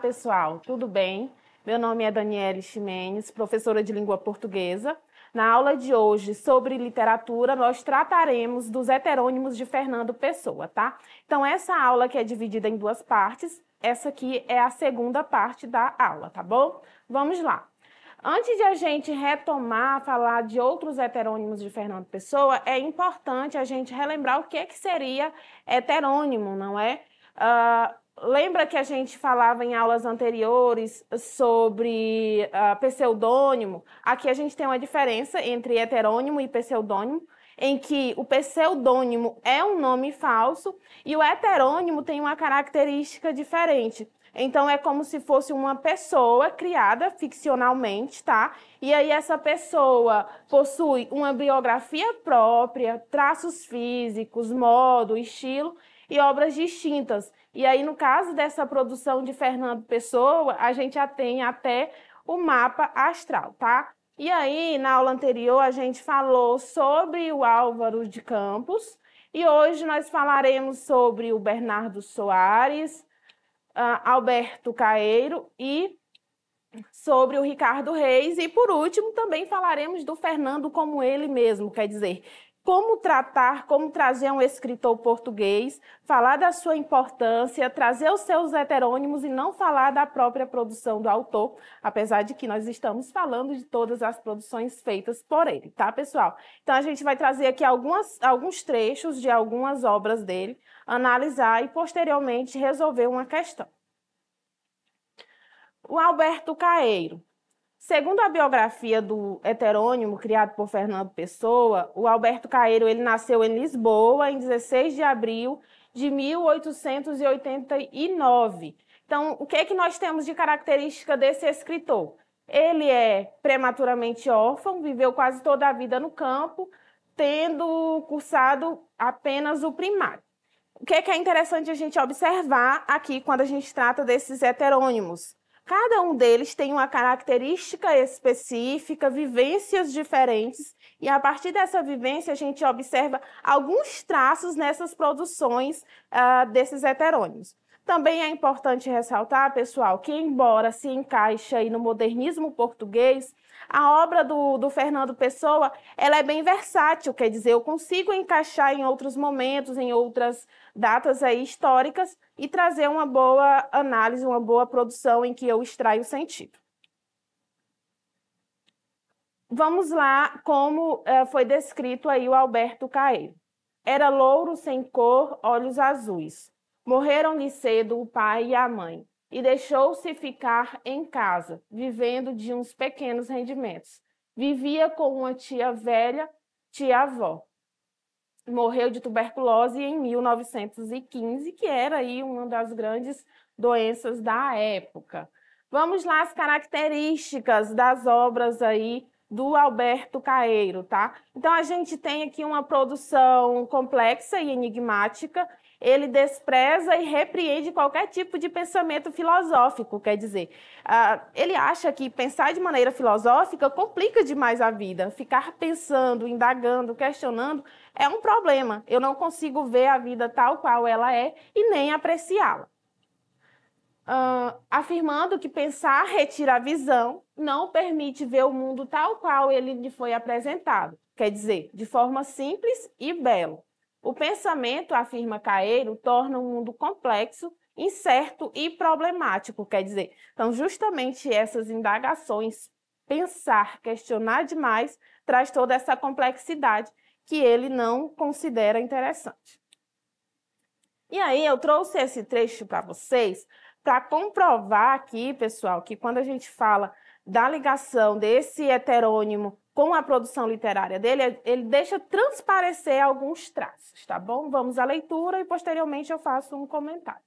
pessoal, tudo bem? Meu nome é Daniele Ximenes, professora de língua portuguesa. Na aula de hoje sobre literatura, nós trataremos dos heterônimos de Fernando Pessoa, tá? Então, essa aula que é dividida em duas partes, essa aqui é a segunda parte da aula, tá bom? Vamos lá. Antes de a gente retomar, falar de outros heterônimos de Fernando Pessoa, é importante a gente relembrar o que, é que seria heterônimo, não é? Uh, Lembra que a gente falava em aulas anteriores sobre uh, pseudônimo? Aqui a gente tem uma diferença entre heterônimo e pseudônimo, em que o pseudônimo é um nome falso e o heterônimo tem uma característica diferente. Então é como se fosse uma pessoa criada ficcionalmente, tá? E aí essa pessoa possui uma biografia própria, traços físicos, modo, estilo, e obras distintas. E aí, no caso dessa produção de Fernando Pessoa, a gente já tem até o mapa astral, tá? E aí, na aula anterior, a gente falou sobre o Álvaro de Campos, e hoje nós falaremos sobre o Bernardo Soares, ah, Alberto Caeiro e sobre o Ricardo Reis e por último também falaremos do Fernando como ele mesmo, quer dizer, como tratar, como trazer um escritor português, falar da sua importância, trazer os seus heterônimos e não falar da própria produção do autor, apesar de que nós estamos falando de todas as produções feitas por ele, tá, pessoal? Então a gente vai trazer aqui algumas, alguns trechos de algumas obras dele, analisar e posteriormente resolver uma questão. O Alberto Caeiro, Segundo a biografia do heterônimo criado por Fernando Pessoa, o Alberto Caeiro ele nasceu em Lisboa em 16 de abril de 1889. Então, o que é que nós temos de característica desse escritor? Ele é prematuramente órfão, viveu quase toda a vida no campo, tendo cursado apenas o primário. O que é, que é interessante a gente observar aqui quando a gente trata desses heterônimos? Cada um deles tem uma característica específica, vivências diferentes, e a partir dessa vivência a gente observa alguns traços nessas produções uh, desses heterônimos. Também é importante ressaltar, pessoal, que embora se encaixe no modernismo português, a obra do, do Fernando Pessoa ela é bem versátil, quer dizer, eu consigo encaixar em outros momentos, em outras datas aí históricas e trazer uma boa análise, uma boa produção em que eu extraio sentido. Vamos lá, como eh, foi descrito aí o Alberto Caeiro. Era louro sem cor, olhos azuis. Morreram-lhe cedo o pai e a mãe e deixou-se ficar em casa, vivendo de uns pequenos rendimentos. Vivia com uma tia velha, tia-avó. Morreu de tuberculose em 1915, que era aí uma das grandes doenças da época. Vamos lá as características das obras aí do Alberto Caeiro, tá? Então a gente tem aqui uma produção complexa e enigmática ele despreza e repreende qualquer tipo de pensamento filosófico, quer dizer, uh, ele acha que pensar de maneira filosófica complica demais a vida. Ficar pensando, indagando, questionando é um problema. Eu não consigo ver a vida tal qual ela é e nem apreciá-la. Uh, afirmando que pensar retira a visão, não permite ver o mundo tal qual ele lhe foi apresentado, quer dizer, de forma simples e belo. O pensamento, afirma Caeiro, torna o mundo complexo, incerto e problemático, quer dizer, então justamente essas indagações, pensar, questionar demais, traz toda essa complexidade que ele não considera interessante. E aí eu trouxe esse trecho para vocês para comprovar aqui, pessoal, que quando a gente fala da ligação desse heterônimo com a produção literária dele, ele deixa transparecer alguns traços, tá bom? Vamos à leitura e posteriormente eu faço um comentário.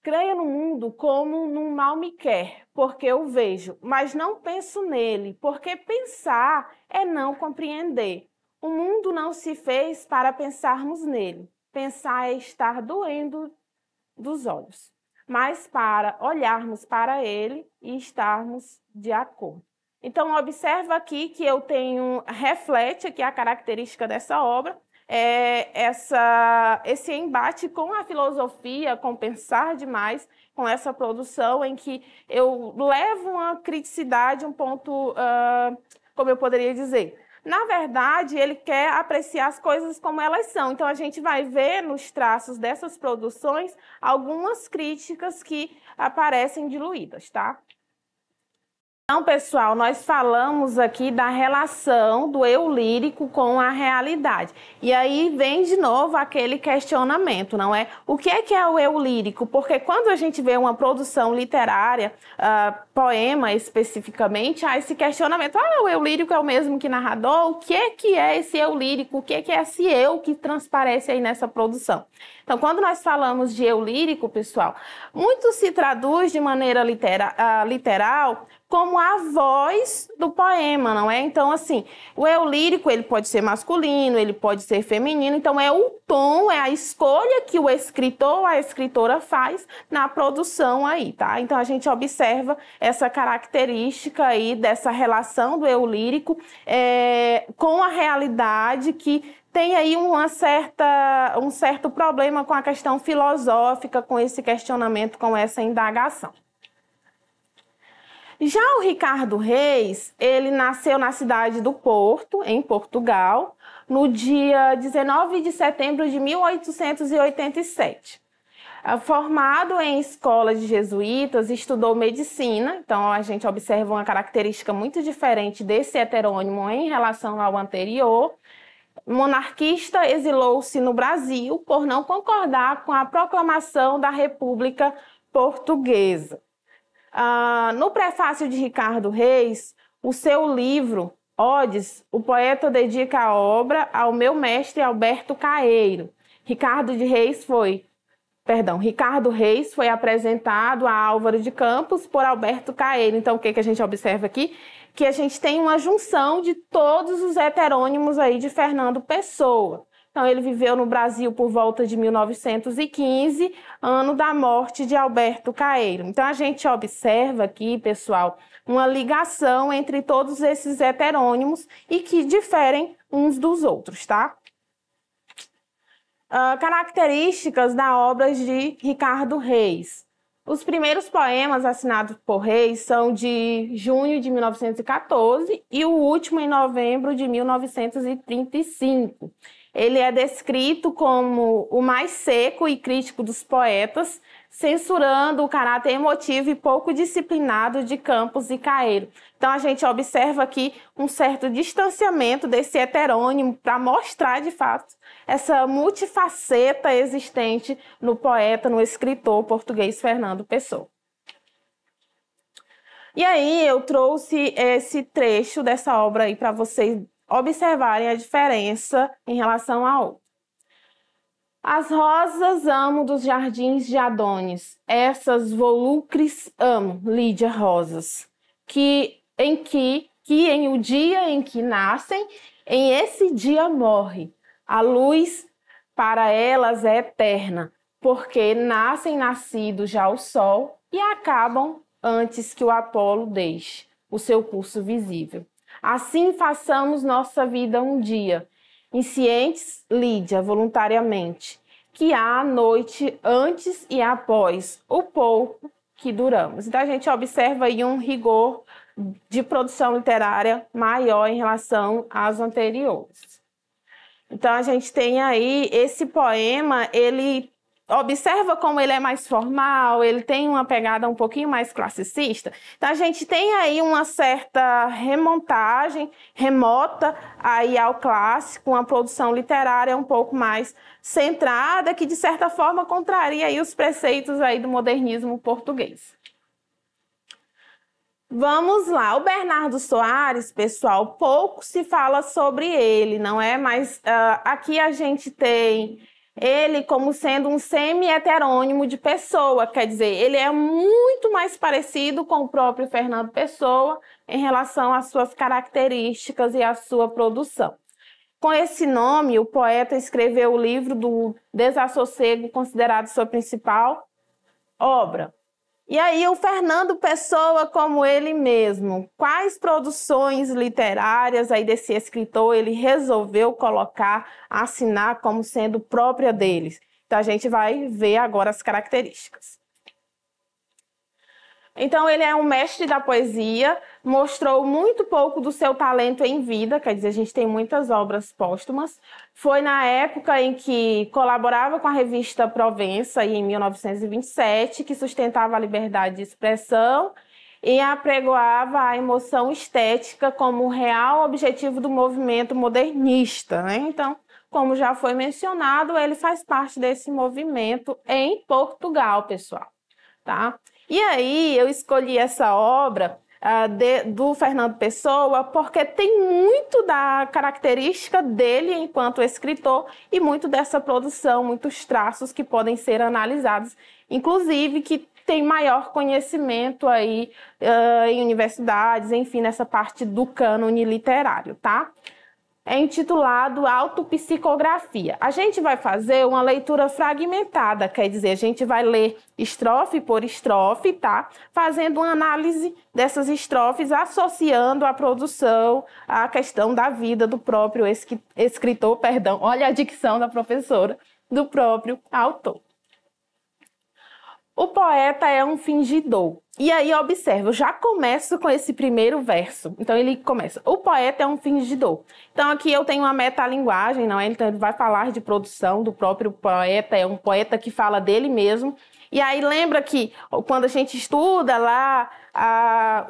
Creio no mundo como num mal me quer, porque eu vejo, mas não penso nele, porque pensar é não compreender. O mundo não se fez para pensarmos nele. Pensar é estar doendo dos olhos, mas para olharmos para ele e estarmos de acordo. Então, observa aqui que eu tenho, reflete aqui a característica dessa obra, é, essa, esse embate com a filosofia, com pensar demais, com essa produção em que eu levo uma criticidade, um ponto, uh, como eu poderia dizer, na verdade, ele quer apreciar as coisas como elas são. Então, a gente vai ver nos traços dessas produções algumas críticas que aparecem diluídas, tá? Então, pessoal, nós falamos aqui da relação do eu lírico com a realidade. E aí vem de novo aquele questionamento, não é? O que é que é o eu lírico? Porque quando a gente vê uma produção literária, uh, poema especificamente, há esse questionamento: ah, o eu lírico é o mesmo que narrador? O que é que é esse eu lírico? O que é que é esse eu que transparece aí nessa produção? Então, quando nós falamos de eu lírico, pessoal, muito se traduz de maneira litera uh, literal como a voz do poema, não é? Então, assim, o eu lírico ele pode ser masculino, ele pode ser feminino, então é o tom, é a escolha que o escritor ou a escritora faz na produção aí, tá? Então a gente observa essa característica aí dessa relação do eu lírico é, com a realidade que tem aí uma certa, um certo problema com a questão filosófica, com esse questionamento, com essa indagação. Já o Ricardo Reis, ele nasceu na cidade do Porto, em Portugal, no dia 19 de setembro de 1887. É formado em escola de jesuítas, estudou medicina, então a gente observa uma característica muito diferente desse heterônimo em relação ao anterior. Monarquista exilou-se no Brasil por não concordar com a proclamação da República Portuguesa. Ah, no prefácio de Ricardo Reis, o seu livro, Odes, o poeta dedica a obra ao meu mestre Alberto Caeiro. Ricardo de Reis foi, perdão, Ricardo Reis foi apresentado a Álvaro de Campos por Alberto Caeiro. Então, o que, que a gente observa aqui? Que a gente tem uma junção de todos os heterônimos aí de Fernando Pessoa. Então, ele viveu no Brasil por volta de 1915, ano da morte de Alberto Caeiro. Então, a gente observa aqui, pessoal, uma ligação entre todos esses heterônimos e que diferem uns dos outros, tá? Uh, características da obra de Ricardo Reis. Os primeiros poemas assinados por Reis são de junho de 1914 e o último em novembro de 1935. Ele é descrito como o mais seco e crítico dos poetas, censurando o caráter emotivo e pouco disciplinado de Campos e Caeiro. Então a gente observa aqui um certo distanciamento desse heterônimo para mostrar de fato essa multifaceta existente no poeta, no escritor português Fernando Pessoa. E aí eu trouxe esse trecho dessa obra aí para vocês observarem a diferença em relação à outra. As rosas amo dos jardins de Adonis, essas volucres amo, Lídia Rosas, que em que que em o dia em que nascem, em esse dia morre. A luz para elas é eterna, porque nascem nascido já o sol e acabam antes que o Apolo deixe o seu curso visível. Assim façamos nossa vida um dia, inscientes, Lídia, voluntariamente, que há a noite antes e após, o pouco que duramos. Então a gente observa aí um rigor de produção literária maior em relação às anteriores. Então a gente tem aí esse poema, ele observa como ele é mais formal, ele tem uma pegada um pouquinho mais classicista. Então a gente tem aí uma certa remontagem remota aí ao clássico, uma produção literária um pouco mais centrada que de certa forma contraria aí os preceitos aí do modernismo português. Vamos lá, o Bernardo Soares, pessoal, pouco se fala sobre ele, não é? Mas uh, aqui a gente tem ele como sendo um semi-heterônimo de Pessoa, quer dizer, ele é muito mais parecido com o próprio Fernando Pessoa em relação às suas características e à sua produção. Com esse nome, o poeta escreveu o livro do Desassossego, considerado sua principal obra. E aí, o Fernando Pessoa, como ele mesmo, quais produções literárias aí desse escritor ele resolveu colocar, assinar como sendo própria deles? Então, a gente vai ver agora as características. Então, ele é um mestre da poesia, mostrou muito pouco do seu talento em vida, quer dizer, a gente tem muitas obras póstumas. Foi na época em que colaborava com a revista Provença, em 1927, que sustentava a liberdade de expressão e apregoava a emoção estética como o real objetivo do movimento modernista. Né? Então, como já foi mencionado, ele faz parte desse movimento em Portugal, pessoal. Tá? E aí eu escolhi essa obra uh, de, do Fernando Pessoa porque tem muito da característica dele enquanto escritor e muito dessa produção, muitos traços que podem ser analisados, inclusive que tem maior conhecimento aí uh, em universidades, enfim, nessa parte do cânone literário, tá? é intitulado Autopsicografia. A gente vai fazer uma leitura fragmentada, quer dizer, a gente vai ler estrofe por estrofe, tá? Fazendo uma análise dessas estrofes, associando a produção à questão da vida do próprio escritor, perdão, olha a dicção da professora, do próprio autor. O poeta é um fingidor. E aí observa, eu já começo com esse primeiro verso. Então ele começa: o poeta é um fingidor. Então aqui eu tenho uma metalinguagem, não é? Então ele vai falar de produção do próprio poeta, é um poeta que fala dele mesmo e aí lembra que quando a gente estuda lá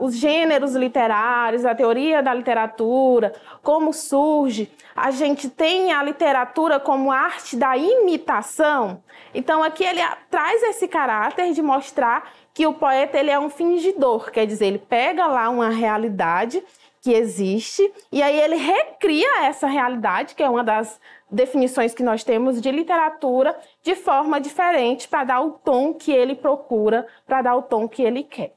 os gêneros literários, a teoria da literatura, como surge, a gente tem a literatura como arte da imitação. Então aqui ele traz esse caráter de mostrar que o poeta ele é um fingidor, quer dizer, ele pega lá uma realidade que existe, e aí ele recria essa realidade, que é uma das definições que nós temos de literatura, de forma diferente, para dar o tom que ele procura, para dar o tom que ele quer.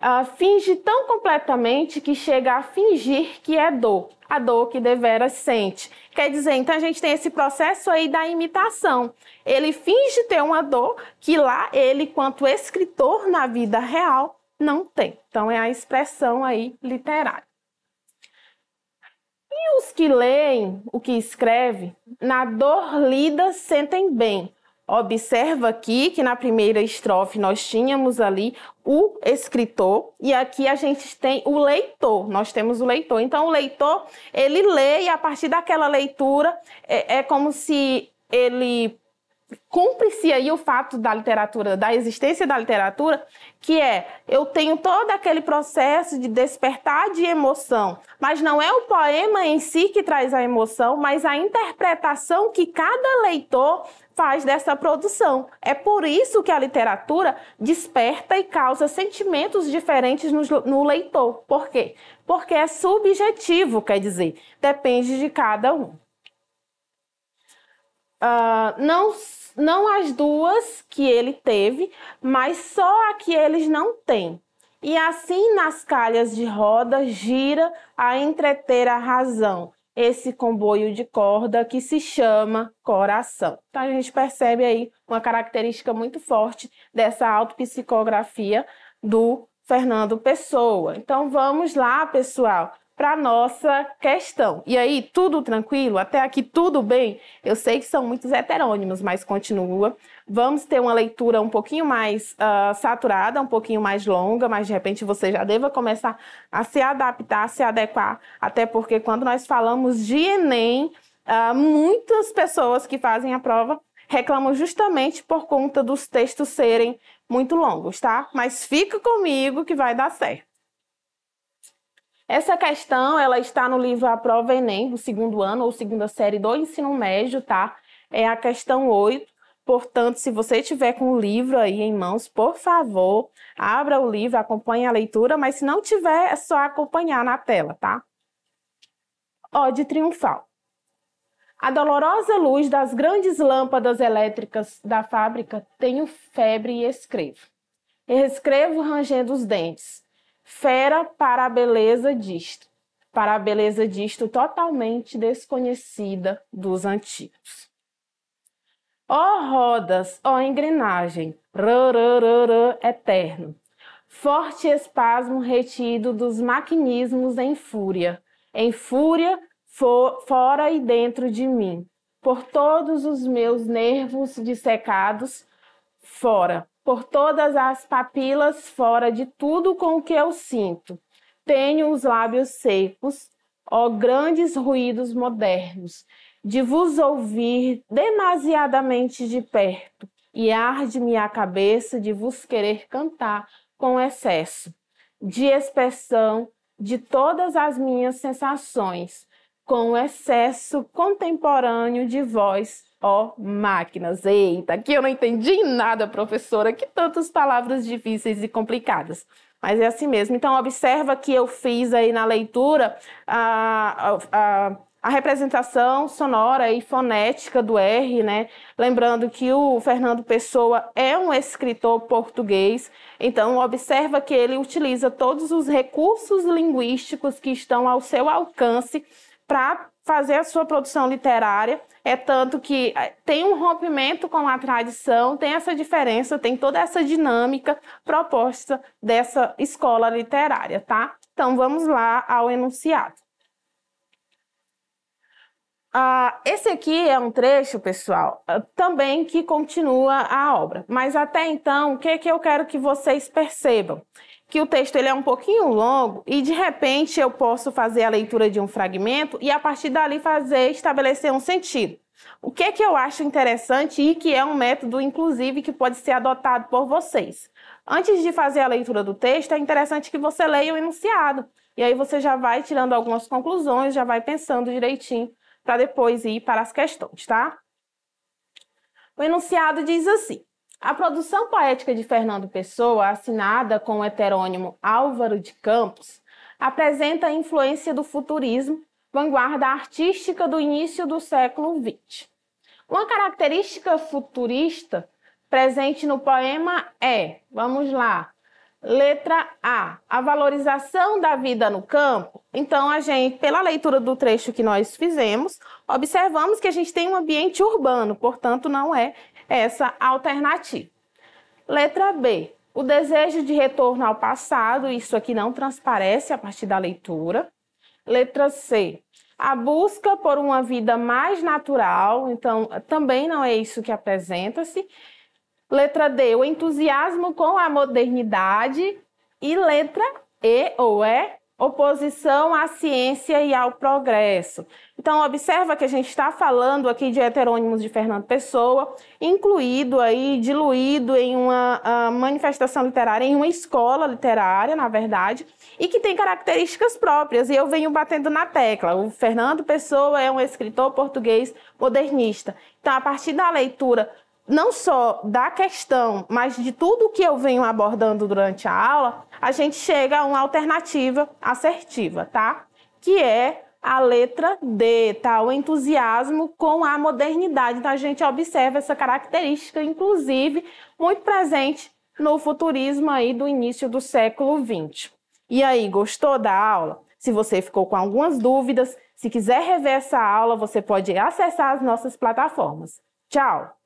Uh, finge tão completamente que chega a fingir que é dor, a dor que deveras sente. Quer dizer, então a gente tem esse processo aí da imitação. Ele finge ter uma dor que lá ele, quanto escritor na vida real, não tem. Então é a expressão aí literária. E os que leem o que escreve, na dor lida sentem bem. Observa aqui que na primeira estrofe nós tínhamos ali o escritor e aqui a gente tem o leitor. Nós temos o leitor. Então o leitor ele lê e a partir daquela leitura é, é como se ele cúmplice aí o fato da literatura, da existência da literatura, que é eu tenho todo aquele processo de despertar de emoção, mas não é o poema em si que traz a emoção, mas a interpretação que cada leitor faz dessa produção. É por isso que a literatura desperta e causa sentimentos diferentes no, no leitor. Por quê? Porque é subjetivo, quer dizer, depende de cada um. Uh, não não as duas que ele teve, mas só a que eles não têm. E assim nas calhas de roda gira a entreter a razão, esse comboio de corda que se chama coração. Então a gente percebe aí uma característica muito forte dessa autopsicografia do Fernando Pessoa. Então vamos lá, pessoal para nossa questão. E aí, tudo tranquilo? Até aqui tudo bem? Eu sei que são muitos heterônimos, mas continua. Vamos ter uma leitura um pouquinho mais uh, saturada, um pouquinho mais longa, mas de repente você já deva começar a se adaptar, a se adequar, até porque quando nós falamos de Enem, uh, muitas pessoas que fazem a prova reclamam justamente por conta dos textos serem muito longos, tá? Mas fica comigo que vai dar certo. Essa questão ela está no livro A Prova Enem, do segundo ano ou segunda série do ensino médio, tá? É a questão 8. Portanto, se você tiver com o livro aí em mãos, por favor, abra o livro, acompanhe a leitura, mas se não tiver, é só acompanhar na tela, tá? Ode triunfal. A dolorosa luz das grandes lâmpadas elétricas da fábrica tenho febre e escrevo. E escrevo rangendo os dentes fera para a beleza disto, para a beleza disto totalmente desconhecida dos antigos. Ó oh, rodas, ó oh, engrenagem, rararara eterno, forte espasmo retido dos maquinismos em fúria, em fúria for, fora e dentro de mim, por todos os meus nervos dissecados, fora, por todas as papilas fora de tudo com o que eu sinto. Tenho os lábios secos, ó grandes ruídos modernos, de vos ouvir demasiadamente de perto, e arde-me a cabeça de vos querer cantar com excesso, de expressão de todas as minhas sensações, com excesso contemporâneo de voz Ó, oh, máquinas, eita, que eu não entendi nada, professora, que tantas palavras difíceis e complicadas. Mas é assim mesmo. Então, observa que eu fiz aí na leitura a, a, a representação sonora e fonética do R, né? Lembrando que o Fernando Pessoa é um escritor português, então observa que ele utiliza todos os recursos linguísticos que estão ao seu alcance para fazer a sua produção literária. É tanto que eh, tem um rompimento com a tradição, tem essa diferença, tem toda essa dinâmica proposta dessa escola literária, tá? Então vamos lá ao enunciado. Ah, esse aqui é um trecho, pessoal, ah, também que continua a obra. Mas até então, o que, é que eu quero que vocês percebam? que o texto ele é um pouquinho longo e de repente eu posso fazer a leitura de um fragmento e a partir dali fazer estabelecer um sentido. O que é que eu acho interessante e que é um método inclusive que pode ser adotado por vocês. Antes de fazer a leitura do texto, é interessante que você leia o enunciado. E aí você já vai tirando algumas conclusões, já vai pensando direitinho para depois ir para as questões, tá? O enunciado diz assim: a produção poética de Fernando Pessoa, assinada com o heterônimo Álvaro de Campos, apresenta a influência do futurismo, vanguarda artística do início do século XX. Uma característica futurista presente no poema é, vamos lá, letra A, a valorização da vida no campo. Então a gente, pela leitura do trecho que nós fizemos, observamos que a gente tem um ambiente urbano, portanto não é essa alternativa. Letra B. O desejo de retorno ao passado, isso aqui não transparece a partir da leitura. Letra C. A busca por uma vida mais natural, então também não é isso que apresenta-se. Letra D. O entusiasmo com a modernidade. E letra E ou E, é oposição à ciência e ao progresso. Então, observa que a gente está falando aqui de heterônimos de Fernando Pessoa, incluído aí, diluído em uma ah, manifestação literária, em uma escola literária, na verdade, e que tem características próprias. E eu venho batendo na tecla. O Fernando Pessoa é um escritor português modernista. Então, a partir da leitura não só da questão, mas de tudo que eu venho abordando durante a aula, a gente chega a uma alternativa assertiva, tá? Que é a letra D, tá? O entusiasmo com a modernidade. Então a gente observa essa característica, inclusive, muito presente no futurismo aí do início do século XX. E aí, gostou da aula? Se você ficou com algumas dúvidas, se quiser rever essa aula, você pode acessar as nossas plataformas. Tchau!